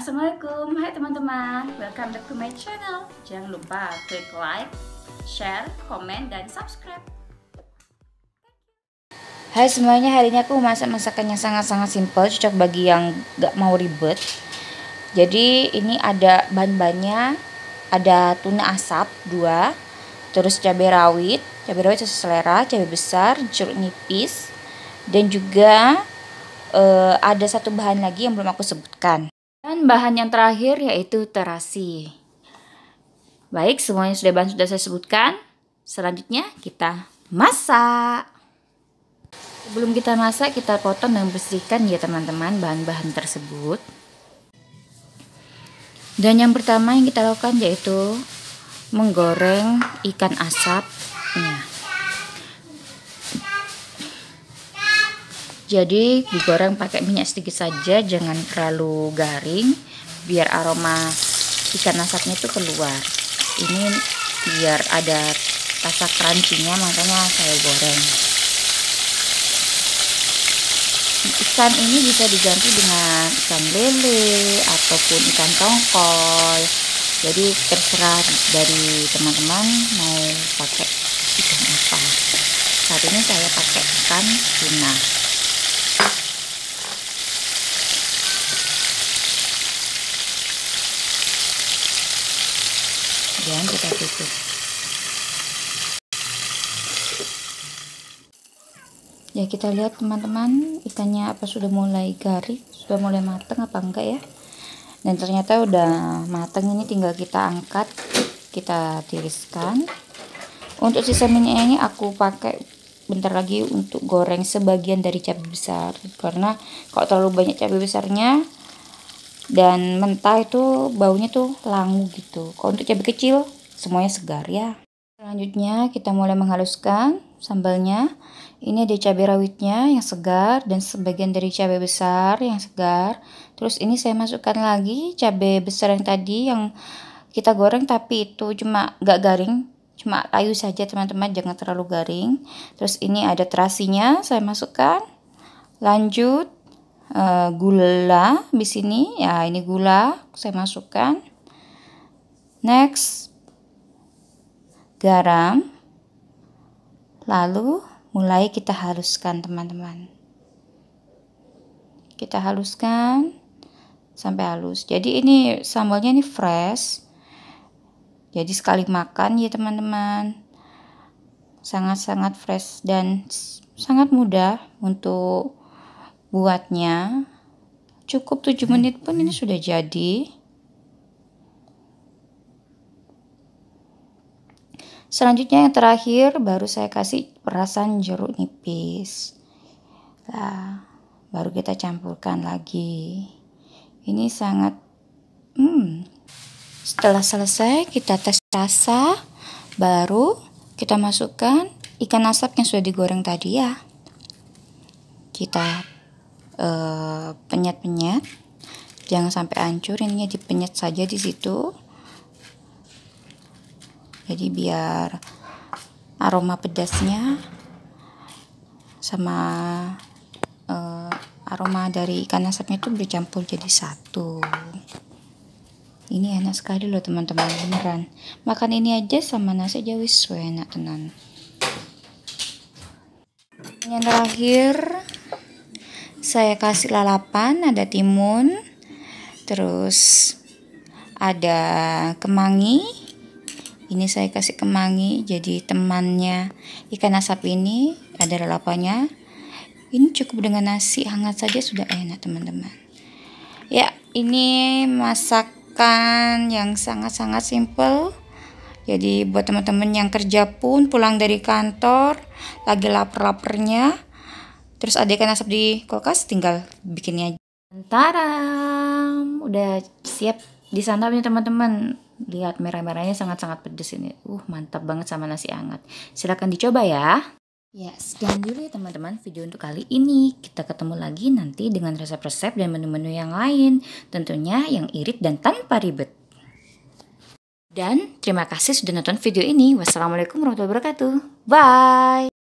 Assalamualaikum, hai teman-teman Welcome back to my channel Jangan lupa klik like, share, komen, dan subscribe Hai semuanya, hari ini aku masak masakan yang sangat-sangat simple Cocok bagi yang gak mau ribet Jadi ini ada bahan-bahannya Ada tuna asap, dua Terus cabai rawit Cabai rawit sesuai selera, cabai besar, jeruk nipis Dan juga uh, ada satu bahan lagi yang belum aku sebutkan. Dan bahan yang terakhir yaitu terasi. Baik, semuanya sudah bahan sudah saya sebutkan. Selanjutnya kita masak. Sebelum kita masak, kita potong dan bersihkan ya teman-teman bahan-bahan tersebut. Dan yang pertama yang kita lakukan yaitu menggoreng ikan asapnya. jadi digoreng pakai minyak sedikit saja jangan terlalu garing biar aroma ikan asapnya itu keluar ini biar ada rasa crunchy-nya makanya saya goreng ikan ini bisa diganti dengan ikan lele ataupun ikan tongkol jadi terserah dari teman-teman mau pakai ikan apa saat ini saya pakai ikan tuna dan kita tutup ya kita lihat teman-teman ikannya apa sudah mulai garing sudah mulai matang apa enggak ya dan ternyata udah mateng ini tinggal kita angkat kita tiriskan untuk sisa minyak ini aku pakai bentar lagi untuk goreng sebagian dari cabai besar karena kalau terlalu banyak cabai besarnya dan mentah itu baunya tuh langu gitu kalau untuk cabai kecil semuanya segar ya selanjutnya kita mulai menghaluskan sambalnya ini ada cabai rawitnya yang segar dan sebagian dari cabai besar yang segar terus ini saya masukkan lagi cabai besar yang tadi yang kita goreng tapi itu cuma gak garing cuma kayu saja teman-teman jangan terlalu garing terus ini ada terasinya saya masukkan lanjut Eh, gula di sini ya ini gula saya masukkan next garam lalu mulai kita haluskan teman-teman kita haluskan sampai halus jadi ini sambalnya ini fresh jadi sekali makan ya teman-teman sangat-sangat fresh dan sangat mudah untuk buatnya cukup 7 hmm. menit pun ini sudah jadi selanjutnya yang terakhir baru saya kasih perasan jeruk nipis nah, baru kita campurkan lagi ini sangat hmm, setelah selesai kita tes rasa baru kita masukkan ikan asap yang sudah digoreng tadi ya kita Eh, penyet-penyet jangan sampai hancur ininya dipenyet saja di situ jadi biar aroma pedasnya sama uh, aroma dari ikan asapnya itu bercampur jadi satu ini enak sekali loh teman-teman beneran makan ini aja sama nasi jawi enak tenan yang terakhir saya kasih lalapan ada timun terus ada kemangi ini saya kasih kemangi jadi temannya ikan asap ini ada lalapannya ini cukup dengan nasi hangat saja sudah enak teman-teman ya ini masakan yang sangat-sangat simple jadi buat teman-teman yang kerja pun pulang dari kantor lagi lapar-laparnya terus ada ikan asap di kulkas tinggal bikinnya aja. udah siap disantap teman-teman. Lihat merah-merahnya sangat-sangat pedes ini. Uh, mantap banget sama nasi hangat. Silahkan dicoba ya. Ya, sekian dulu ya teman-teman video untuk kali ini. Kita ketemu lagi nanti dengan resep-resep dan menu-menu yang lain. Tentunya yang irit dan tanpa ribet. Dan terima kasih sudah nonton video ini. Wassalamualaikum warahmatullahi wabarakatuh. Bye!